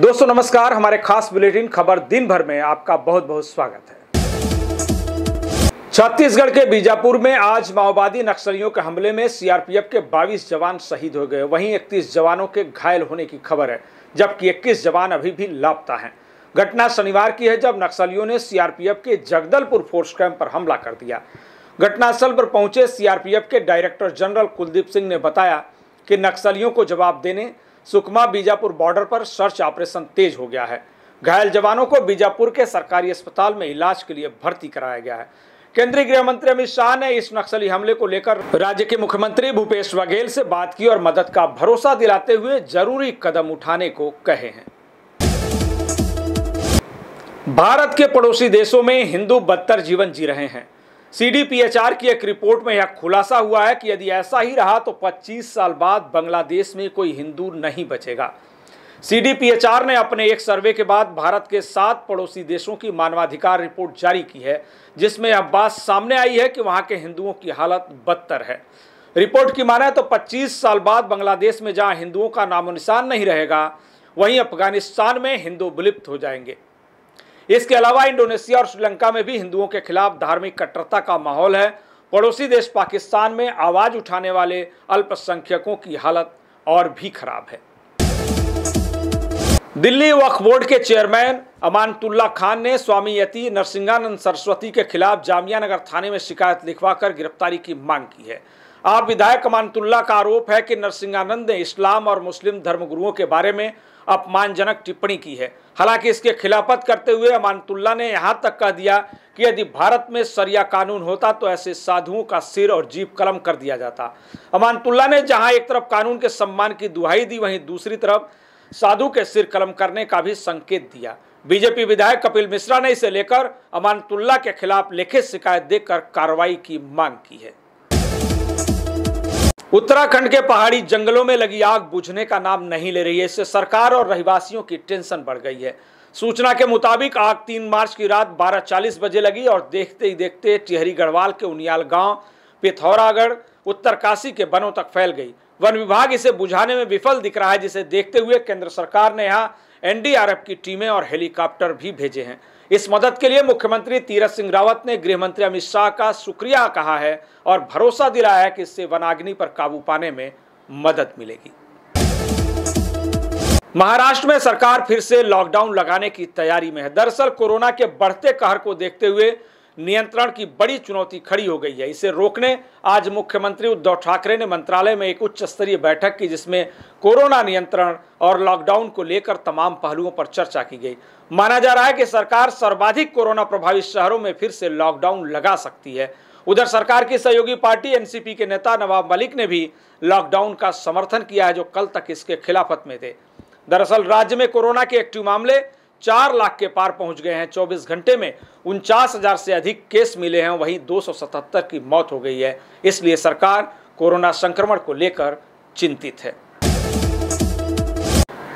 दोस्तों नमस्कार हमारे खास बुलेटिन खबर दिन भर में आपका बहुत बहुत स्वागत है छत्तीसगढ़ के बीजापुर में आज माओवादी नक्सलियों के हमले में सीआरपीएफ के 22 जवान शहीद हो गए वहीं 31 जवानों के घायल होने की खबर है जबकि 21 जवान अभी भी लापता हैं घटना शनिवार की है जब नक्सलियों ने सीआरपीएफ के जगदलपुर फोर्स कैंप पर हमला कर दिया घटनास्थल पर पहुंचे सीआरपीएफ के डायरेक्टर जनरल कुलदीप सिंह ने बताया कि नक्सलियों को जवाब देने सुकमा बीजापुर बॉर्डर पर सर्च ऑपरेशन तेज हो गया है घायल जवानों को बीजापुर के सरकारी अस्पताल में इलाज के लिए भर्ती कराया गया है केंद्रीय गृह मंत्री अमित शाह ने इस नक्सली हमले को लेकर राज्य के मुख्यमंत्री भूपेश बघेल से बात की और मदद का भरोसा दिलाते हुए जरूरी कदम उठाने को कहे हैं भारत के पड़ोसी देशों में हिंदू बदतर जीवन जी रहे हैं सीडीपीएचआर की एक रिपोर्ट में यह खुलासा हुआ है कि यदि ऐसा ही रहा तो 25 साल बाद बांग्लादेश में कोई हिंदू नहीं बचेगा सीडीपीएचआर ने अपने एक सर्वे के बाद भारत के सात पड़ोसी देशों की मानवाधिकार रिपोर्ट जारी की है जिसमें यह बात सामने आई है कि वहां के हिंदुओं की हालत बदतर है रिपोर्ट की माने तो 25 साल बाद बांग्लादेश में जहां हिंदुओं का नामो निशान नहीं रहेगा वहीं अफगानिस्तान में हिंदू विलुप्त हो जाएंगे इसके अलावा इंडोनेशिया और श्रीलंका में भी हिंदुओं के खिलाफ धार्मिक कट्टरता का माहौल है पड़ोसी देश पाकिस्तान में आवाज़ उठाने वाले अल्पसंख्यकों की हालत और भी खराब है दिल्ली वक्फ बोर्ड के चेयरमैन अमानतुल्ला खान ने स्वामी यति नरसिंहानंद सरस्वती के खिलाफ जामिया नगर थाने में शिकायत लिखवाकर गिरफ्तारी की मांग की है आप विधायक अमानतुल्ला का आरोप है कि नरसिंहानंद ने इस्लाम और मुस्लिम धर्मगुरुओं के बारे में अपमानजनक टिप्पणी की है हालांकि इसके खिलाफत करते हुए अमानतुल्ला ने यहां तक कह दिया कि यदि भारत में सरिया कानून होता तो ऐसे साधुओं का सिर और जीप कलम कर दिया जाता अमानतुल्ला ने जहां एक तरफ कानून के सम्मान की दुहाई दी वहीं दूसरी तरफ साधु के सिर कलम करने का भी संकेत दिया बीजेपी विधायक कपिल मिश्रा ने इसे लेकर अमानतुल्ला के खिलाफ लिखित शिकायत देकर कार्रवाई की मांग की है उत्तराखंड के पहाड़ी जंगलों में लगी आग बुझने का नाम नहीं ले रही है इससे सरकार और रहवासियों की टेंशन बढ़ गई है सूचना के मुताबिक आग तीन मार्च की रात 12:40 बजे लगी और देखते ही देखते टिहरी गढ़वाल के उनियाल गांव पिथौरागढ़ उत्तरकाशी के वनों तक फैल गई वन विभाग इसे बुझाने में विफल दिख रहा है जिसे देखते हुए केंद्र सरकार ने यहाँ एनडीआरएफ की टीमें और हेलीकॉप्टर भी भेजे हैं इस मदद के लिए मुख्यमंत्री तीरथ सिंह रावत ने गृह मंत्री अमित शाह का शुक्रिया कहा है और भरोसा दिलाया है कि इससे वनाग्नि पर काबू पाने में मदद मिलेगी महाराष्ट्र में सरकार फिर से लॉकडाउन लगाने की तैयारी में है दरअसल कोरोना के बढ़ते कहर को देखते हुए नियंत्रण की बड़ी चुनौती खड़ी हो गई है इसे रोकने आज मुख्यमंत्री उद्धव ठाकरे ने मंत्रालय में एक उच्च स्तरीय बैठक की जिसमें कोरोना नियंत्रण और लॉकडाउन को लेकर तमाम पहलुओं पर चर्चा की गई माना जा रहा है कि सरकार सर्वाधिक कोरोना प्रभावित शहरों में फिर से लॉकडाउन लगा सकती है उधर सरकार की सहयोगी पार्टी एनसीपी के नेता नवाब मलिक ने भी लॉकडाउन का समर्थन किया है जो कल तक इसके खिलाफत में थे दरअसल राज्य में कोरोना के एक्टिव मामले चार लाख के पार पहुंच गए हैं चौबीस घंटे में उनचास हज़ार से अधिक केस मिले हैं वहीं 277 की मौत हो गई है इसलिए सरकार कोरोना संक्रमण को लेकर चिंतित है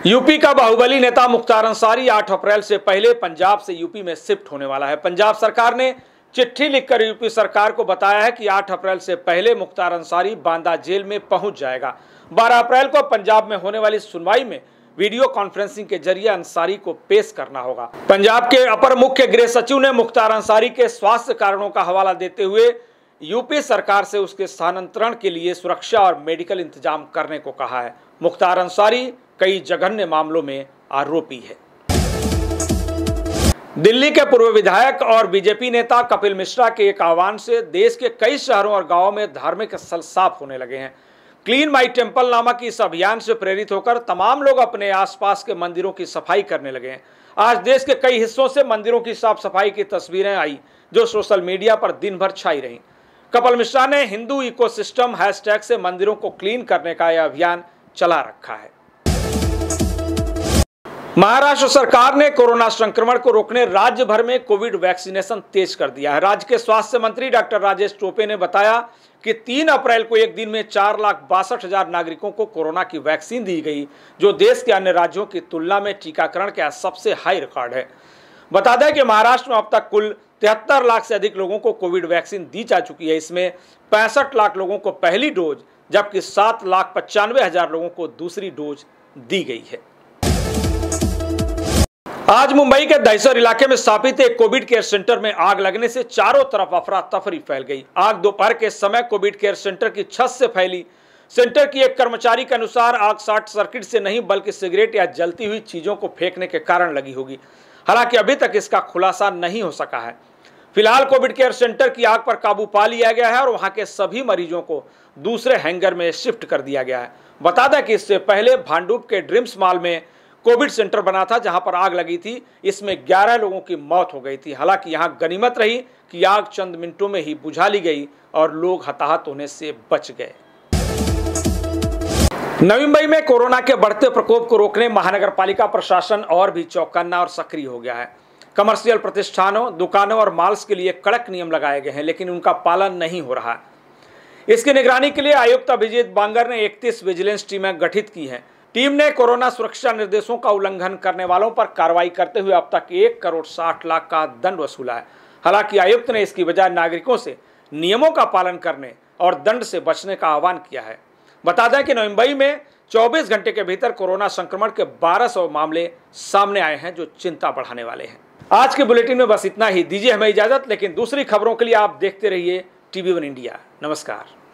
यूपी का बाहुबली नेता मुख्तार अंसारी 8 अप्रैल से पहले पंजाब से यूपी में शिफ्ट होने वाला है पंजाब सरकार ने चिट्ठी लिखकर यूपी सरकार को बताया है कि 8 अप्रैल से पहले मुख्तार अंसारी बांदा जेल में पहुंच जाएगा 12 अप्रैल को पंजाब में होने वाली सुनवाई में वीडियो कॉन्फ्रेंसिंग के जरिए अंसारी को पेश करना होगा पंजाब के अपर मुख्य गृह सचिव ने मुख्तार अंसारी के स्वास्थ्य कारणों का हवाला देते हुए यूपी सरकार से उसके स्थानांतरण के लिए सुरक्षा और मेडिकल इंतजाम करने को कहा है मुख्तार अंसारी कई जघन्य मामलों में आरोपी है दिल्ली के पूर्व विधायक और बीजेपी नेता कपिल मिश्रा के एक आह्वान से देश के कई शहरों और गांवों में धार्मिक स्थल साफ होने लगे हैं क्लीन माई टेम्पल नामक इस अभियान से प्रेरित होकर तमाम लोग अपने आसपास के मंदिरों की सफाई करने लगे हैं आज देश के कई हिस्सों से मंदिरों की साफ सफाई की तस्वीरें आई जो सोशल मीडिया पर दिन भर छाई रहीं कपिल मिश्रा ने हिंदू इकोसिस्टम हैशटैग से मंदिरों को क्लीन करने का यह अभियान चला रखा है महाराष्ट्र सरकार ने कोरोना संक्रमण को रोकने राज्य भर में कोविड वैक्सीनेशन तेज कर दिया है राज्य के स्वास्थ्य मंत्री डॉक्टर राजेश टोपे ने बताया कि 3 अप्रैल को एक दिन में चार लाख बासठ हजार नागरिकों को कोरोना की वैक्सीन दी गई जो देश के अन्य राज्यों की तुलना में टीकाकरण का सबसे हाई रिकॉर्ड है बता दें कि महाराष्ट्र में अब तक कुल तिहत्तर लाख से अधिक लोगों को कोविड वैक्सीन दी जा चुकी है इसमें पैंसठ लाख लोगों को पहली डोज जबकि सात लाख पचानवे हजार लोगों को दूसरी डोज दी गई है आज मुंबई के दहसर इलाके में स्थापित एक कोविड केयर सेंटर में आग लगने से चारों तरफ अफरा तफरी फैल गई आग दोपहर के समय कोविड केयर सेंटर की छत से फैली सेंटर की एक कर्मचारी के अनुसार आग शॉर्ट सर्किट से नहीं बल्कि सिगरेट या जलती हुई चीजों को फेंकने के कारण लगी होगी हालांकि अभी तक इसका खुलासा नहीं हो सका है फिलहाल कोविड केयर सेंटर की आग पर काबू पा लिया गया है और वहां के सभी मरीजों को दूसरे हैंगर में शिफ्ट कर दिया गया है बता दें कि इससे पहले भांडूप के ड्रीम्स मॉल में कोविड सेंटर बना था जहां पर आग लगी थी इसमें 11 लोगों की मौत हो गई थी हालांकि यहां गनीमत रही कि आग चंद मिनटों में ही बुझा ली गई और लोग हताहत होने से बच गए नवी मुंबई में कोरोना के बढ़ते प्रकोप को रोकने महानगर पालिका प्रशासन और भी चौकन्ना और सक्रिय हो गया है कमर्शियल प्रतिष्ठानों दुकानों और मॉल्स के लिए कड़क नियम लगाए गए हैं लेकिन उनका पालन नहीं हो रहा है इसकी निगरानी के लिए आयुक्त अभिजीत बांगर ने 31 विजिलेंस टीमें गठित की हैं टीम ने कोरोना सुरक्षा निर्देशों का उल्लंघन करने वालों पर कार्रवाई करते हुए अब तक एक करोड़ साठ लाख का दंड वसूला है हालांकि आयुक्त ने इसकी बजाय नागरिकों से नियमों का पालन करने और दंड से बचने का आह्वान किया है बता दें कि मुंबई में 24 घंटे के भीतर कोरोना संक्रमण के 1200 मामले सामने आए हैं जो चिंता बढ़ाने वाले हैं आज के बुलेटिन में बस इतना ही दीजिए हमें इजाजत लेकिन दूसरी खबरों के लिए आप देखते रहिए टीवी वन इंडिया नमस्कार